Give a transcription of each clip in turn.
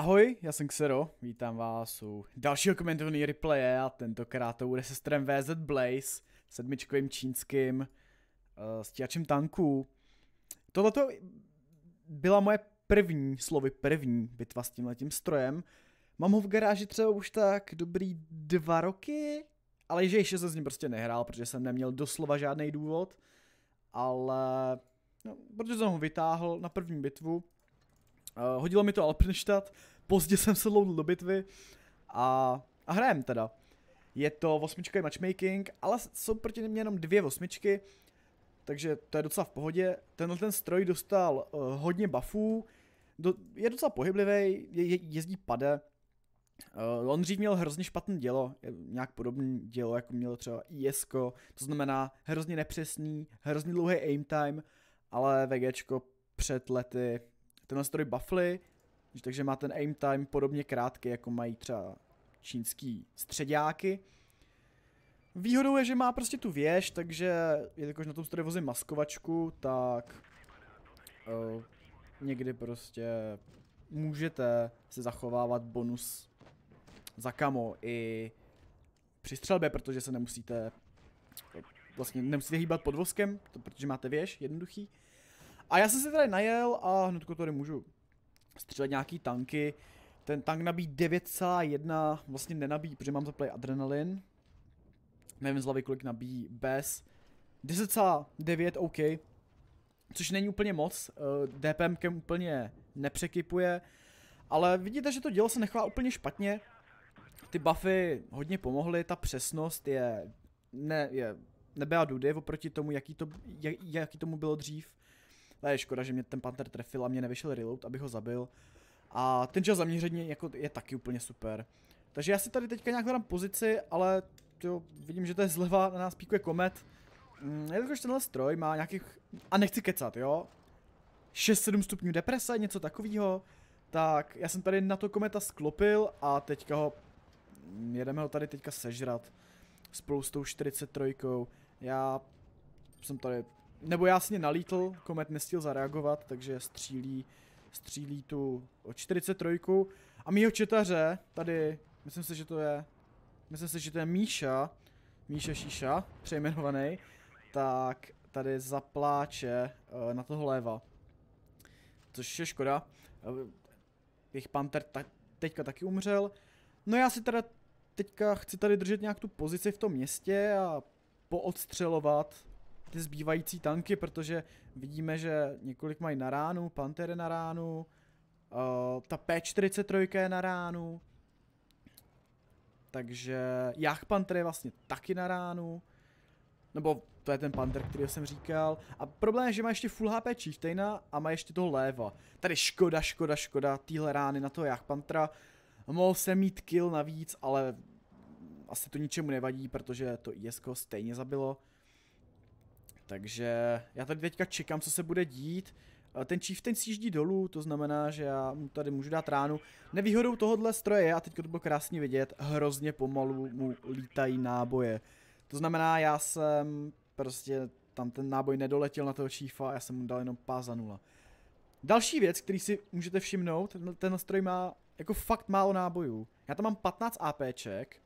Ahoj, já jsem Xero, vítám vás u dalšího komentovaného replaye a tentokrát to bude se strem VZ Blaze, sedmičkovým čínským uh, stíhačem tanků. Tohle byla moje první, slovy první bitva s tímhletím strojem. Mám ho v garáži třeba už tak dobrý dva roky, ale že ještě jsem s ním prostě nehrál, protože jsem neměl doslova žádný důvod, ale no, protože jsem ho vytáhl na první bitvu, Uh, hodilo mi to Alpenstadt, pozdě jsem se loudl do bitvy a, a hrajem teda. Je to osmičkový matchmaking, ale jsou proti mě jenom dvě osmičky, takže to je docela v pohodě. Tenhle ten stroj dostal uh, hodně buffů, do, je docela pohyblivý, je, je, jezdí pade. Uh, on dřív měl hrozně špatné dělo, nějak podobné dělo, jako mělo třeba ISko, to znamená hrozně nepřesný, hrozně dlouhý aim time, ale VGčko před lety tenhle stroj buffly, takže má ten aim time podobně krátký, jako mají třeba čínský středáky. Výhodou je, že má prostě tu věž, takže jakož na tom stroji vozím maskovačku, tak uh, někdy prostě můžete se zachovávat bonus za kamo i při střelbě, protože se nemusíte vlastně nemusíte hýbat podvozkem, to, protože máte věž, jednoduchý. Uh, a já jsem se tady najel a hnedko tady můžu střílet nějaký tanky. Ten tank nabíjí 9,1, vlastně nenabíjí, protože mám zaplay adrenalin. Nevím z hlavy, kolik nabíjí bez. 10,9 OK, což není úplně moc, eh, DPMkem úplně nepřekypuje, ale vidíte, že to dělo se nechová úplně špatně, ty buffy hodně pomohly, ta přesnost je, ne, je nebyla dudy oproti tomu, jaký, to, jak, jaký tomu bylo dřív, to je škoda, že mě ten panter trefil a mě nevyšel reload, abych ho zabil. A ten čas zaměření jako je taky úplně super. Takže já si tady teďka nějak hledám pozici, ale jo, vidím, že to je zleva, na nás píkuje komet. Mm, jelikož tenhle stroj má nějakých, a nechci kecat, jo, 6-7 stupňů deprese, něco takového, tak já jsem tady na to kometa sklopil a teďka ho, mm, jedeme ho tady teďka sežrat spolu s tou 43. Já jsem tady nebo jasně nalítl, komet nestihl zareagovat, takže střílí, střílí tu o 43. A mýho četaře, tady, myslím si, že to je, myslím si, že to je Míša, Míša Šíša, přejmenovaný, tak tady zapláče uh, na toho léva. Což je škoda. Eh, jejich panter ta teďka taky umřel. No já si teda teďka chci tady držet nějak tu pozici v tom městě a poodstřelovat ty zbývající tanky, protože vidíme, že několik mají na ránu, Panter na ránu, uh, ta P43 je na ránu, takže Jach Panther je vlastně taky na ránu, nebo to je ten Panther, který jsem říkal. A problém je, že má ještě full HP Chieftaina a má ještě toho léva. Tady škoda, škoda, škoda, tyhle rány na toho Jach Pantra. Mohl jsem mít kill navíc, ale asi to ničemu nevadí, protože to ISK stejně zabilo. Takže já tady teďka čekám, co se bude dít. Eh, ten chieftain sjíždí dolů, to znamená, že já mu tady můžu dát ránu. Nevýhodou tohohle stroje je, a teď to bylo krásně vidět, hrozně pomalu mu lítají náboje. To znamená, já jsem prostě tam ten náboj nedoletěl na toho chiefa a já jsem mu dal jenom pás za nula. Další věc, který si můžete všimnout, ten, ten stroj má jako fakt málo nábojů. Já tam mám 15 APček,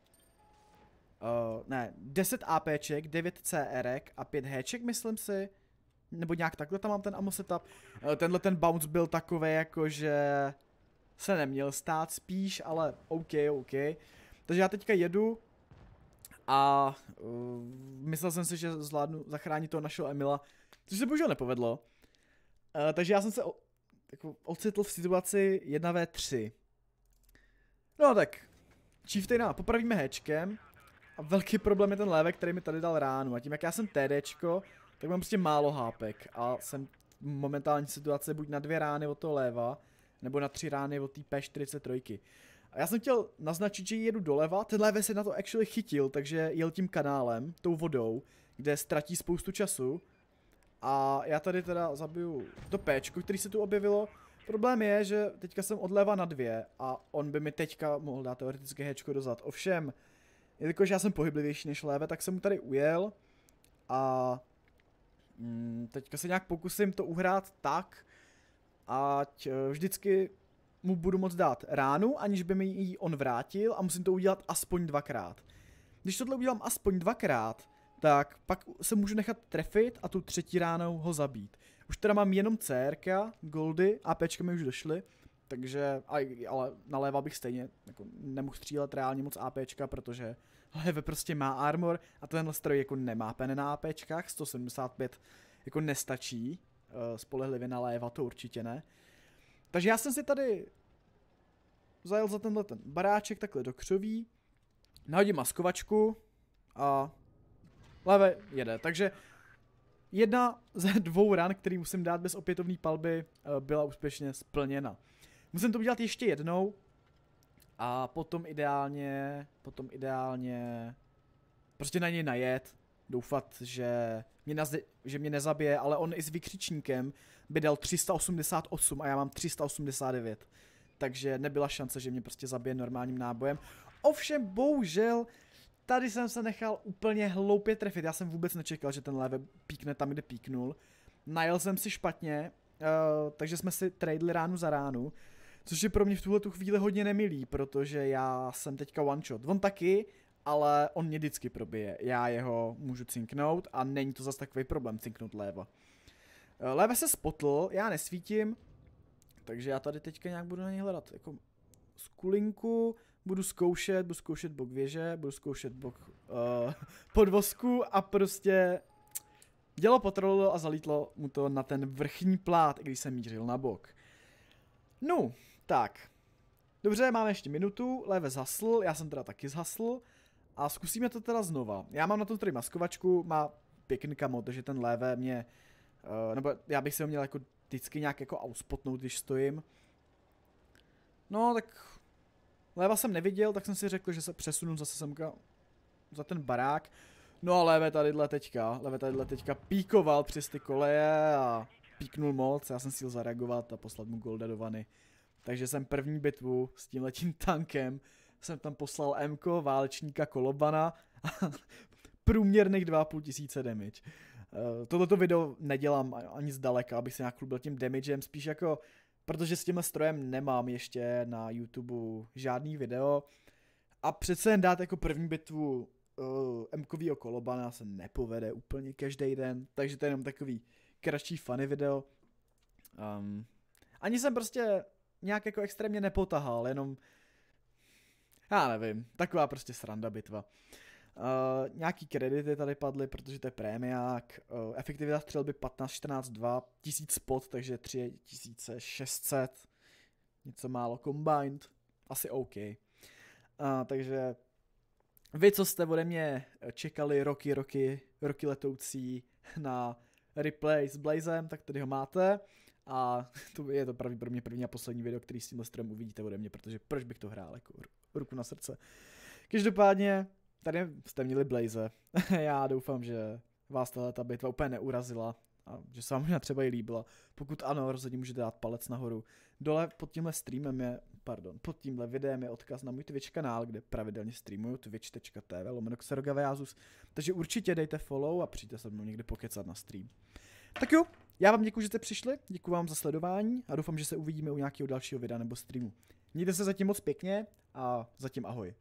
uh, ne, 10 APček, 9 CRek a 5 Hček, myslím si. Nebo nějak takhle tam mám ten ammo setup. Uh, tenhle ten bounce byl takový jako, že se neměl stát spíš, ale OK, OK. Takže já teďka jedu a uh, myslel jsem si, že zvládnu zachránit toho našeho Emila, což se bohužel nepovedlo. Uh, takže já jsem se o, jako, ocitl v situaci 1v3. No tak, číftejna, popravíme hečkem, a velký problém je ten lévek, který mi tady dal ránu. A tím, jak já jsem TDčko, tak mám prostě málo hápek. A jsem momentální situace buď na dvě rány od toho léva, nebo na tři rány od té P43. A já jsem chtěl naznačit, že jedu doleva, ten léve se na to actually chytil, takže jel tím kanálem, tou vodou, kde ztratí spoustu času. A já tady teda zabiju to Pčko, který se tu objevilo. Problém je, že teďka jsem odleva na dvě a on by mi teďka mohl dát teoreticky hečko dozad. Ovšem, Jelikož já jsem pohyblivější než léve, tak jsem mu tady ujel a mm, teďka se nějak pokusím to uhrát tak, ať eh, vždycky mu budu moc dát ránu, aniž by mi ji on vrátil a musím to udělat aspoň dvakrát. Když tohle udělám aspoň dvakrát, tak pak se můžu nechat trefit a tu třetí ránou ho zabít. Už teda mám jenom CRK, goldy, APčka mi už došly, takže, ale na bych stejně jako nemohl střílet reálně moc APčka, protože leve prostě má armor a tenhle stroj jako nemá pen na APčkách, 175 jako nestačí, eh, spolehlivě na léva to určitě ne. Takže já jsem si tady zajel za tenhle ten baráček takhle do křoví, nahodím maskovačku a leve jede. Takže jedna ze dvou ran, který musím dát bez opětovné palby, eh, byla úspěšně splněna. Musím to udělat ještě jednou. A potom ideálně, potom ideálně prostě na něj najet. Doufat, že mě, nazde, že mě nezabije, ale on i s vykřičníkem by dal 388 a já mám 389. Takže nebyla šance, že mě prostě zabije normálním nábojem. Ovšem, bohužel, tady jsem se nechal úplně hloupě trefit. Já jsem vůbec nečekal, že ten leve píkne tam, kde píknul. Najel jsem si špatně, uh, takže jsme si tradeli ránu za ránu. Což je pro mě v tuhle tu chvíli hodně nemilý, protože já jsem teďka one shot. On taky, ale on mě vždycky probije. Já jeho můžu cinknout a není to zas takový problém cinknout léva. Eh, léva se spotl, já nesvítím, takže já tady teďka nějak budu na něj hledat. Jako skulinku, budu zkoušet, budu zkoušet bok věže, budu zkoušet bok uh, podvozku a prostě dělo potrolilo a zalítlo mu to na ten vrchní plát, i když jsem mířil na bok. No, tak. Dobře, máme ještě minutu, Leve zhasl, já jsem teda taky zhasl. A zkusíme to teda znova. Já mám na tom tady maskovačku, má pěkný kamo, takže ten Leve mě... Uh, nebo já bych se ho měl jako vždycky nějak jako auspotnout, když stojím. No, tak... Léva jsem neviděl, tak jsem si řekl, že se přesunu zase semka za ten barák. No a Leve tadyhle teďka, Leve tadyhle teďka píkoval přes ty koleje a píknul moc, já jsem si zareagovat a poslat mu Golda do vany. Takže jsem první bitvu s tím letím tankem, jsem tam poslal MK, válečníka Kolobana a průměrných 2,5 tisíce damage. Eh, Toto video nedělám ani zdaleka, abych se nějak chlubil tím damagem, spíš jako, protože s tím strojem nemám ještě na YouTube žádný video. A přece jen dát jako první bitvu uh, eh, M-kovýho kolobana se nepovede úplně každý den, takže to je jenom takový kratší funny video. Um, ani jsem prostě nějak jako extrémně nepotahal, jenom já nevím, taková prostě sranda bitva. Uh, nějaký kredity tady padly, protože to je prémiák, uh, efektivita střelby 15, 14, 2, 1000 spot, takže 3600, něco málo combined, asi OK. Uh, takže vy, co jste ode mě čekali roky, roky, roky letoucí na replay s Blazem, tak tady ho máte. A to je to mě první a poslední video, který s tímhle strojem uvidíte ode mě, protože proč bych to hrál, jako ruku na srdce. Každopádně, tady jste měli Blaze. Já doufám, že vás tahle ta bitva úplně neurazila a že se vám možná třeba i líbila. Pokud ano, rozhodně můžete dát palec nahoru. Dole pod tímhle streamem je, pardon, pod tímhle videem je odkaz na můj Twitch kanál, kde pravidelně streamuju twitch.tv lomeno takže určitě dejte follow a přijďte se mnou někdy pokecat na stream. Tak jo, já vám děkuji, že jste přišli, děkuji vám za sledování a doufám, že se uvidíme u nějakého dalšího videa nebo streamu. Mějte se zatím moc pěkně a zatím ahoj.